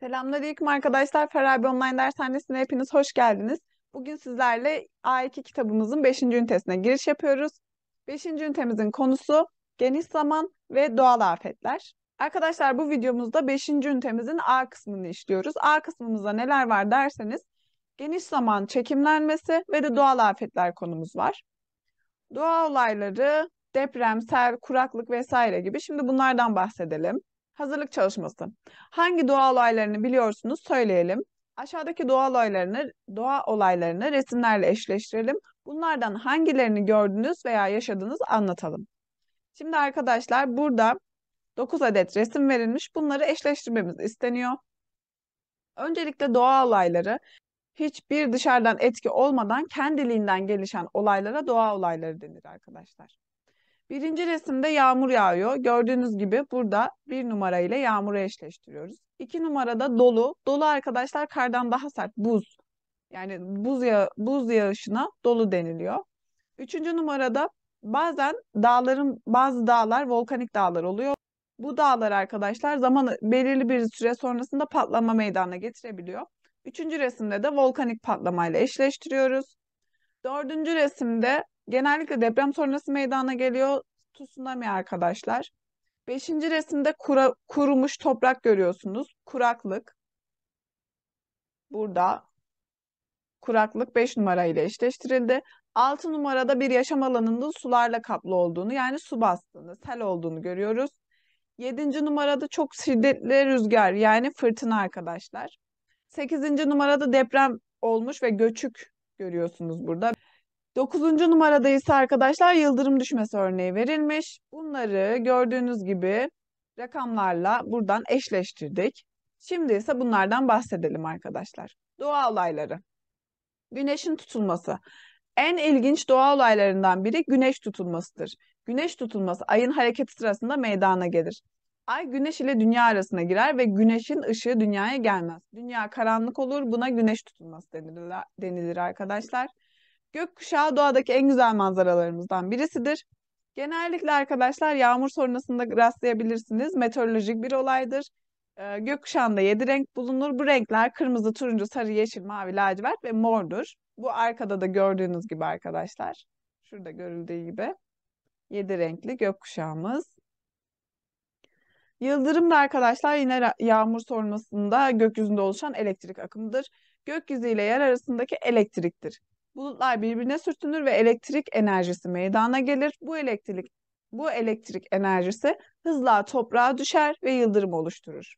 Selamünaleyküm arkadaşlar. Farabi Online Dershanesi'ne hepiniz hoş geldiniz. Bugün sizlerle A2 kitabımızın 5. ünitesine giriş yapıyoruz. 5. ünitemizin konusu geniş zaman ve doğal afetler. Arkadaşlar bu videomuzda 5. ünitemizin A kısmını işliyoruz. A kısmımızda neler var derseniz geniş zaman çekimlenmesi ve de doğal afetler konumuz var. Doğa olayları, deprem, sel, kuraklık vesaire gibi. Şimdi bunlardan bahsedelim. Hazırlık çalışması. Hangi doğa olaylarını biliyorsunuz söyleyelim. Aşağıdaki doğa olaylarını, doğa olaylarını resimlerle eşleştirelim. Bunlardan hangilerini gördünüz veya yaşadınız anlatalım. Şimdi arkadaşlar burada 9 adet resim verilmiş. Bunları eşleştirmemiz isteniyor. Öncelikle doğa olayları hiçbir dışarıdan etki olmadan kendiliğinden gelişen olaylara doğa olayları denir arkadaşlar. Birinci resimde yağmur yağıyor. Gördüğünüz gibi burada bir numara ile yağmuru eşleştiriyoruz. İki numarada dolu. Dolu arkadaşlar kardan daha sert buz. Yani buz, ya buz yağışına dolu deniliyor. Üçüncü numarada bazen dağların bazı dağlar volkanik dağlar oluyor. Bu dağlar arkadaşlar zaman belirli bir süre sonrasında patlama meydana getirebiliyor. Üçüncü resimde de volkanik patlamayla eşleştiriyoruz. Dördüncü resimde genellikle deprem sonrası meydana geliyor tsunami arkadaşlar. Beşinci resimde kura, kurumuş toprak görüyorsunuz. Kuraklık. Burada kuraklık 5 numara ile eşleştirildi. 6 numarada bir yaşam alanının sularla kaplı olduğunu yani su bastığını, sel olduğunu görüyoruz. 7. numarada çok şiddetli rüzgar yani fırtına arkadaşlar. 8. numarada deprem olmuş ve göçük görüyorsunuz burada. Dokuzuncu numarada ise arkadaşlar yıldırım düşmesi örneği verilmiş. Bunları gördüğünüz gibi rakamlarla buradan eşleştirdik. Şimdi ise bunlardan bahsedelim arkadaşlar. Doğa olayları. Güneşin tutulması. En ilginç doğa olaylarından biri güneş tutulmasıdır. Güneş tutulması ayın hareketi sırasında meydana gelir. Ay güneş ile dünya arasına girer ve güneşin ışığı dünyaya gelmez. Dünya karanlık olur. Buna güneş tutulması denilir, denilir arkadaşlar. Gökkuşağı doğadaki en güzel manzaralarımızdan birisidir. Genellikle arkadaşlar yağmur sonrasında rastlayabilirsiniz. Meteorolojik bir olaydır. Ee, gökkuşağında 7 renk bulunur. Bu renkler kırmızı, turuncu, sarı, yeşil, mavi, lacivert ve mordur. Bu arkada da gördüğünüz gibi arkadaşlar. Şurada görüldüğü gibi. 7 renkli gökkuşağımız. Yıldırım da arkadaşlar yine yağmur sonrasında gökyüzünde oluşan elektrik akımıdır. Gökyüzü ile yer arasındaki elektriktir. Bulutlar birbirine sürtünür ve elektrik enerjisi meydana gelir. Bu elektrik bu elektrik enerjisi hızla toprağa düşer ve yıldırım oluşturur.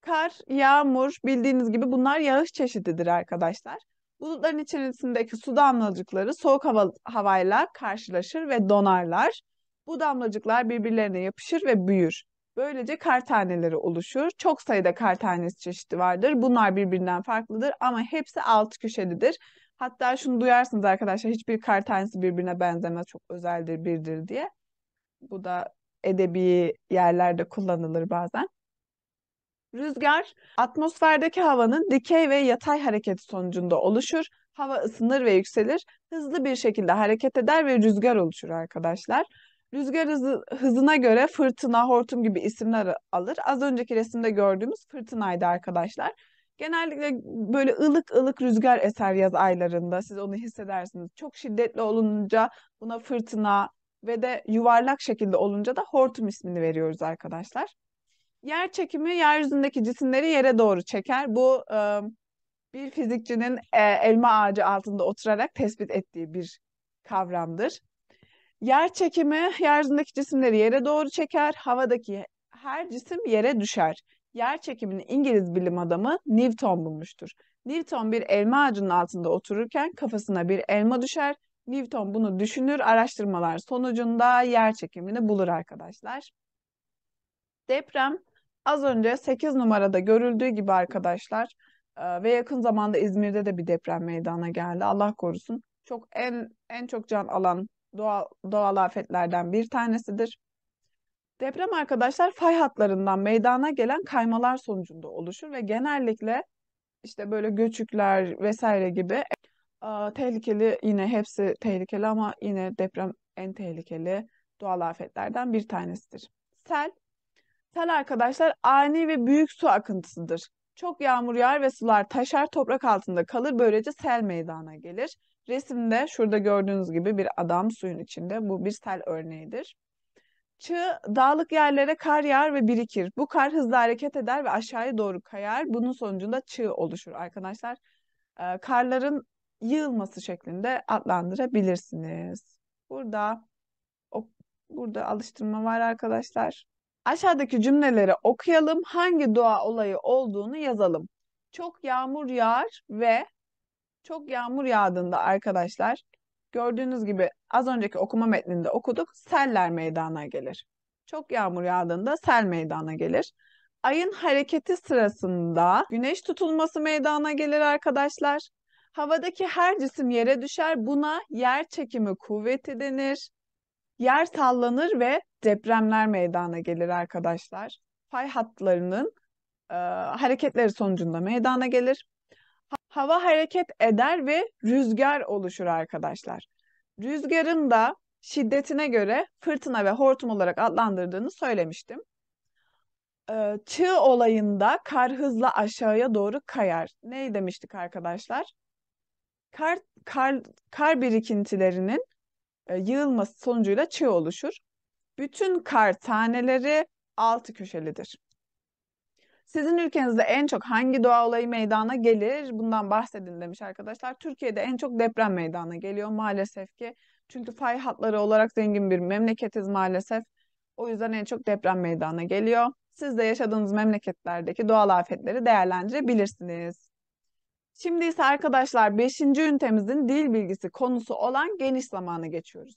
Kar, yağmur bildiğiniz gibi bunlar yağış çeşididir arkadaşlar. Bulutların içerisindeki su damlacıkları soğuk hava, havayla karşılaşır ve donarlar. Bu damlacıklar birbirlerine yapışır ve büyür. Böylece kar taneleri oluşur. Çok sayıda kar tanesi çeşidi vardır. Bunlar birbirinden farklıdır ama hepsi altı köşelidir. Hatta şunu duyarsınız arkadaşlar hiçbir kar tanesi birbirine benzemez çok özeldir birdir diye. Bu da edebi yerlerde kullanılır bazen. Rüzgar atmosferdeki havanın dikey ve yatay hareketi sonucunda oluşur. Hava ısınır ve yükselir. Hızlı bir şekilde hareket eder ve rüzgar oluşur arkadaşlar. Rüzgar hızı, hızına göre fırtına, hortum gibi isimler alır. Az önceki resimde gördüğümüz fırtınaydı arkadaşlar. Genellikle böyle ılık ılık rüzgar eser yaz aylarında. Siz onu hissedersiniz. Çok şiddetli olunca buna fırtına ve de yuvarlak şekilde olunca da hortum ismini veriyoruz arkadaşlar. Yer çekimi yeryüzündeki cisimleri yere doğru çeker. Bu e, bir fizikçinin e, elma ağacı altında oturarak tespit ettiği bir kavramdır. Yer çekimi yeryüzündeki cisimleri yere doğru çeker. Havadaki her cisim yere düşer yer çekimini İngiliz bilim adamı Newton bulmuştur. Newton bir elma ağacının altında otururken kafasına bir elma düşer. Newton bunu düşünür, araştırmalar sonucunda yer çekimini bulur arkadaşlar. Deprem az önce 8 numarada görüldüğü gibi arkadaşlar e, ve yakın zamanda İzmir'de de bir deprem meydana geldi. Allah korusun. Çok en en çok can alan doğal doğal afetlerden bir tanesidir. Deprem arkadaşlar fay hatlarından meydana gelen kaymalar sonucunda oluşur ve genellikle işte böyle göçükler vesaire gibi e, tehlikeli yine hepsi tehlikeli ama yine deprem en tehlikeli doğal afetlerden bir tanesidir. Sel Sel arkadaşlar ani ve büyük su akıntısıdır. Çok yağmur yağar ve sular taşar toprak altında kalır böylece sel meydana gelir. Resimde şurada gördüğünüz gibi bir adam suyun içinde. Bu bir sel örneğidir. Çığ dağlık yerlere kar yağar ve birikir. Bu kar hızlı hareket eder ve aşağıya doğru kayar. Bunun sonucunda çığ oluşur arkadaşlar. E, karların yığılması şeklinde adlandırabilirsiniz. Burada o, burada alıştırma var arkadaşlar. Aşağıdaki cümleleri okuyalım. Hangi doğa olayı olduğunu yazalım. Çok yağmur yağar ve çok yağmur yağdığında arkadaşlar Gördüğünüz gibi az önceki okuma metninde okuduk. Seller meydana gelir. Çok yağmur yağdığında sel meydana gelir. Ayın hareketi sırasında güneş tutulması meydana gelir arkadaşlar. Havadaki her cisim yere düşer. Buna yer çekimi kuvveti denir. Yer sallanır ve depremler meydana gelir arkadaşlar. Fay hatlarının e, hareketleri sonucunda meydana gelir hava hareket eder ve rüzgar oluşur arkadaşlar. Rüzgarın da şiddetine göre fırtına ve hortum olarak adlandırdığını söylemiştim. Çığ ee, olayında kar hızla aşağıya doğru kayar. Neyi demiştik arkadaşlar? Kar, kar, kar birikintilerinin e, yığılması sonucuyla çığ oluşur. Bütün kar taneleri altı köşelidir. Sizin ülkenizde en çok hangi doğa olayı meydana gelir? Bundan bahsedin demiş arkadaşlar. Türkiye'de en çok deprem meydana geliyor maalesef ki. Çünkü fay hatları olarak zengin bir memleketiz maalesef. O yüzden en çok deprem meydana geliyor. Siz de yaşadığınız memleketlerdeki doğal afetleri değerlendirebilirsiniz. Şimdi ise arkadaşlar 5. ünitemizin dil bilgisi konusu olan geniş zamanı geçiyoruz.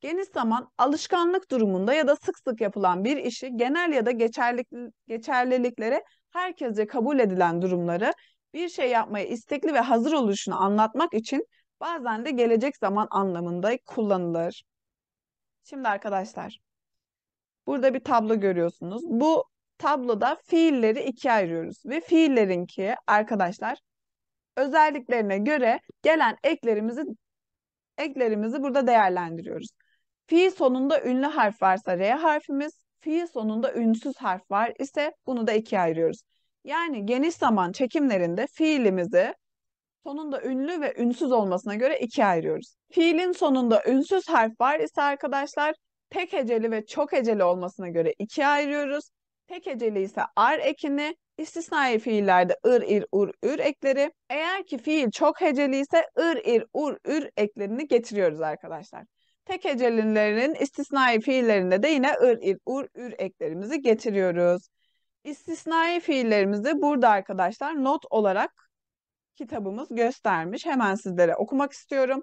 Geniş zaman alışkanlık durumunda ya da sık sık yapılan bir işi genel ya da geçerlik, geçerliliklere herkese kabul edilen durumları bir şey yapmaya istekli ve hazır oluşunu anlatmak için bazen de gelecek zaman anlamında kullanılır. Şimdi arkadaşlar burada bir tablo görüyorsunuz. Bu tabloda fiilleri ikiye ayırıyoruz ve fiillerinki arkadaşlar özelliklerine göre gelen eklerimizi eklerimizi burada değerlendiriyoruz. Fiil sonunda ünlü harf varsa R harfimiz, fiil sonunda ünsüz harf var ise bunu da ikiye ayırıyoruz. Yani geniş zaman çekimlerinde fiilimizi sonunda ünlü ve ünsüz olmasına göre ikiye ayırıyoruz. Fiilin sonunda ünsüz harf var ise arkadaşlar tek heceli ve çok heceli olmasına göre ikiye ayırıyoruz. Tek heceli ise ar ekini, istisnai fiillerde ır, ir, ur, ür ekleri. Eğer ki fiil çok heceli ise ır, ir, ur, ür eklerini getiriyoruz arkadaşlar. Tek hecelilerinin istisnai fiillerinde de yine ır, il, ur, ür eklerimizi getiriyoruz. İstisnai fiillerimizi burada arkadaşlar not olarak kitabımız göstermiş. Hemen sizlere okumak istiyorum.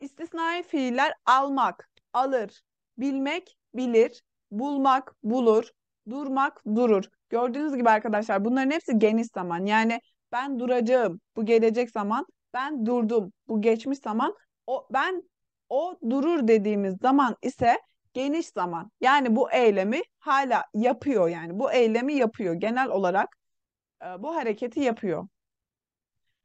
İstisnai fiiller almak, alır, bilmek, bilir, bulmak, bulur, durmak, durur. Gördüğünüz gibi arkadaşlar bunların hepsi geniş zaman. Yani ben duracağım, bu gelecek zaman. Ben durdum, bu geçmiş zaman. O, ben o durur dediğimiz zaman ise geniş zaman. Yani bu eylemi hala yapıyor yani bu eylemi yapıyor genel olarak e, bu hareketi yapıyor.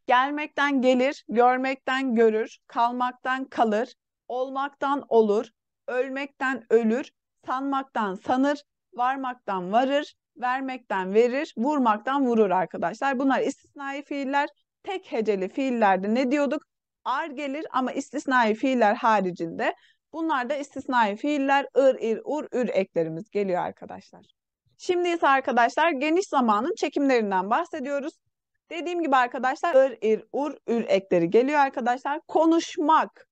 Gelmekten gelir, görmekten görür, kalmaktan kalır, olmaktan olur, ölmekten ölür, sanmaktan sanır, varmaktan varır, vermekten verir, vurmaktan vurur arkadaşlar. Bunlar istisnai fiiller. Tek heceli fiillerde ne diyorduk? ar gelir ama istisnai fiiller haricinde bunlar da istisnai fiiller ır, ir, ur, ür eklerimiz geliyor arkadaşlar. Şimdi ise arkadaşlar geniş zamanın çekimlerinden bahsediyoruz. Dediğim gibi arkadaşlar ır, ir, ur, ür ekleri geliyor arkadaşlar. Konuşmak.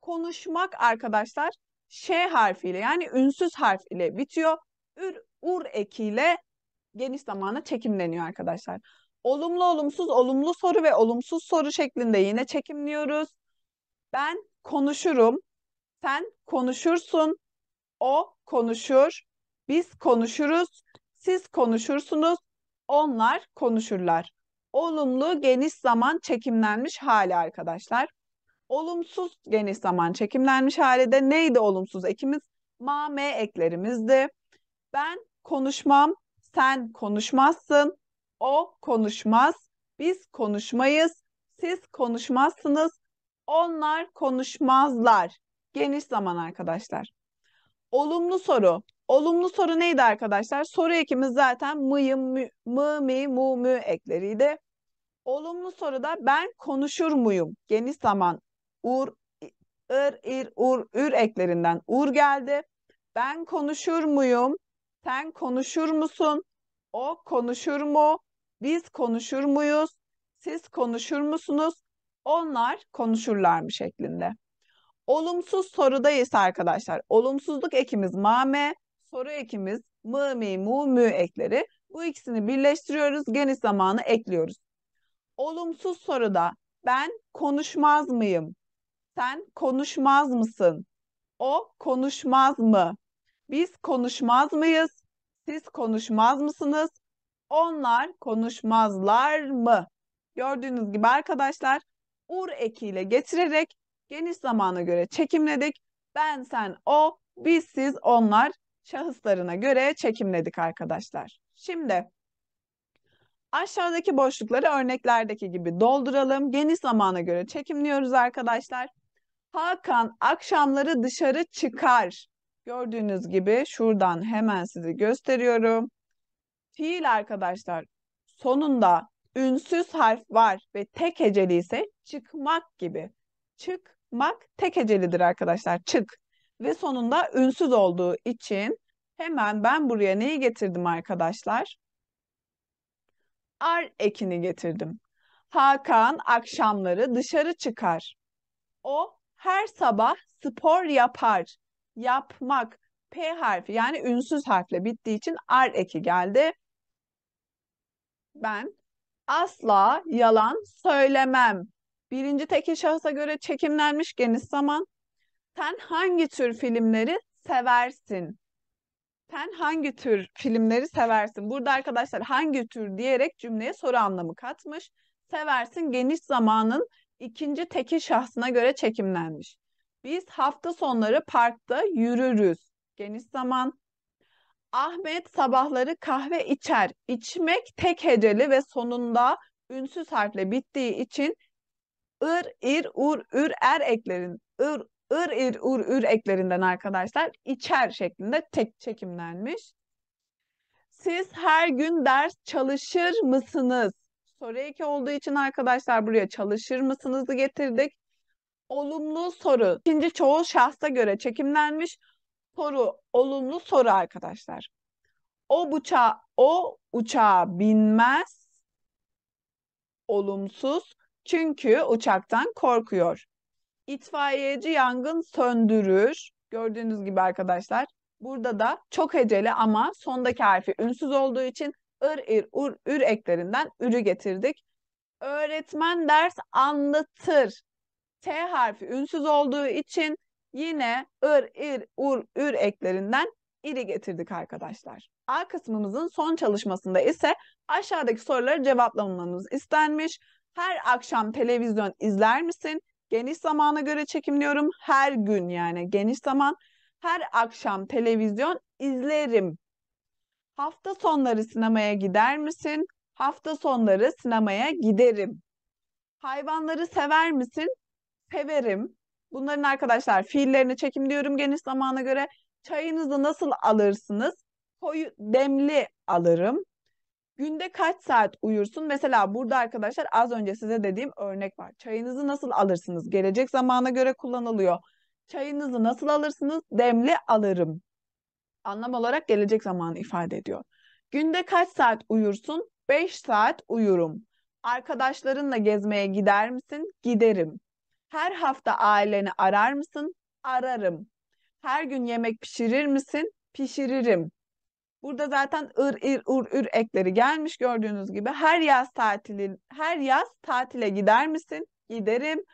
Konuşmak arkadaşlar ş harfiyle yani ünsüz harf ile bitiyor. Ür, ur ekiyle geniş zamanı çekimleniyor arkadaşlar. Olumlu olumsuz olumlu soru ve olumsuz soru şeklinde yine çekimliyoruz. Ben konuşurum. Sen konuşursun. O konuşur. Biz konuşuruz. Siz konuşursunuz. Onlar konuşurlar. Olumlu geniş zaman çekimlenmiş hali arkadaşlar. Olumsuz geniş zaman çekimlenmiş hali de neydi olumsuz ekimiz? Ma, me eklerimizdi. Ben konuşmam, sen konuşmazsın, o konuşmaz, biz konuşmayız, siz konuşmazsınız, onlar konuşmazlar. Geniş zaman arkadaşlar. Olumlu soru. Olumlu soru neydi arkadaşlar? Soru ekimiz zaten mıyım, mü, mı, mi, mu, mü ekleriydi. Olumlu soruda ben konuşur muyum? Geniş zaman ur, ır, ir, ur, ür eklerinden ur geldi. Ben konuşur muyum? Sen konuşur musun? O konuşur mu? Biz konuşur muyuz? Siz konuşur musunuz? Onlar konuşurlar mı şeklinde. Olumsuz sorudayız arkadaşlar. Olumsuzluk ekimiz mame, soru ekimiz mı, mi, mu, mü ekleri. Bu ikisini birleştiriyoruz, geniş zamanı ekliyoruz. Olumsuz soruda ben konuşmaz mıyım? Sen konuşmaz mısın? O konuşmaz mı? Biz konuşmaz mıyız? Siz konuşmaz mısınız? Onlar konuşmazlar mı? Gördüğünüz gibi arkadaşlar ur ekiyle getirerek geniş zamana göre çekimledik. Ben, sen, o, biz, siz, onlar şahıslarına göre çekimledik arkadaşlar. Şimdi aşağıdaki boşlukları örneklerdeki gibi dolduralım. Geniş zamana göre çekimliyoruz arkadaşlar. Hakan akşamları dışarı çıkar. Gördüğünüz gibi şuradan hemen size gösteriyorum fiil arkadaşlar sonunda ünsüz harf var ve tek heceli ise çıkmak gibi. Çıkmak tek hecelidir arkadaşlar. Çık. Ve sonunda ünsüz olduğu için hemen ben buraya neyi getirdim arkadaşlar? Ar ekini getirdim. Hakan akşamları dışarı çıkar. O her sabah spor yapar. Yapmak P harfi yani ünsüz harfle bittiği için ar eki geldi ben asla yalan söylemem. Birinci teki şahsa göre çekimlenmiş geniş zaman. Sen hangi tür filmleri seversin? Sen hangi tür filmleri seversin? Burada arkadaşlar hangi tür diyerek cümleye soru anlamı katmış. Seversin geniş zamanın ikinci teki şahsına göre çekimlenmiş. Biz hafta sonları parkta yürürüz. Geniş zaman Ahmet sabahları kahve içer. İçmek tek heceli ve sonunda ünsüz harfle bittiği için ır, ir, ur, ür, er eklerin, ır, ır, ir, ur, ür eklerinden arkadaşlar içer şeklinde tek çekimlenmiş. Siz her gün ders çalışır mısınız? Soru iki olduğu için arkadaşlar buraya çalışır mısınızı getirdik. Olumlu soru. İkinci çoğul şahsa göre çekimlenmiş soru olumlu soru arkadaşlar. O bıçağa o uçağa binmez. Olumsuz çünkü uçaktan korkuyor. İtfaiyeci yangın söndürür. Gördüğünüz gibi arkadaşlar burada da çok heceli ama sondaki harfi ünsüz olduğu için ır ir ur ür eklerinden ürü getirdik. Öğretmen ders anlatır. T harfi ünsüz olduğu için Yine ır, ir, ur, ür eklerinden iri getirdik arkadaşlar. A kısmımızın son çalışmasında ise aşağıdaki soruları cevaplamamız istenmiş. Her akşam televizyon izler misin? Geniş zamana göre çekimliyorum. Her gün yani geniş zaman. Her akşam televizyon izlerim. Hafta sonları sinemaya gider misin? Hafta sonları sinemaya giderim. Hayvanları sever misin? Severim. Bunların arkadaşlar fiillerini çekimliyorum geniş zamana göre. Çayınızı nasıl alırsınız? Koyu demli alırım. Günde kaç saat uyursun? Mesela burada arkadaşlar az önce size dediğim örnek var. Çayınızı nasıl alırsınız? Gelecek zamana göre kullanılıyor. Çayınızı nasıl alırsınız? Demli alırım. Anlam olarak gelecek zamanı ifade ediyor. Günde kaç saat uyursun? 5 saat uyurum. Arkadaşlarınla gezmeye gider misin? Giderim. Her hafta aileni arar mısın? Ararım. Her gün yemek pişirir misin? Pişiririm. Burada zaten ır ir ur ür ekleri gelmiş gördüğünüz gibi. Her yaz tatili her yaz tatile gider misin? Giderim.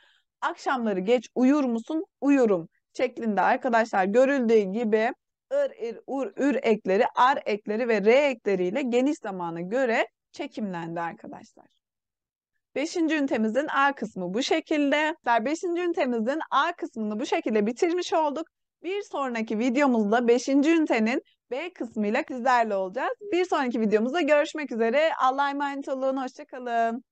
Akşamları geç uyur musun? Uyurum şeklinde arkadaşlar görüldüğü gibi ır ir ur ür ekleri, ar ekleri ve re ekleriyle geniş zamana göre çekimlendi arkadaşlar. Beşinci ünitemizin A kısmı bu şekilde. Beşinci ünitemizin A kısmını bu şekilde bitirmiş olduk. Bir sonraki videomuzda beşinci ünitenin B kısmıyla sizlerle olacağız. Bir sonraki videomuzda görüşmek üzere. Allah'a emanet olun. Hoşçakalın.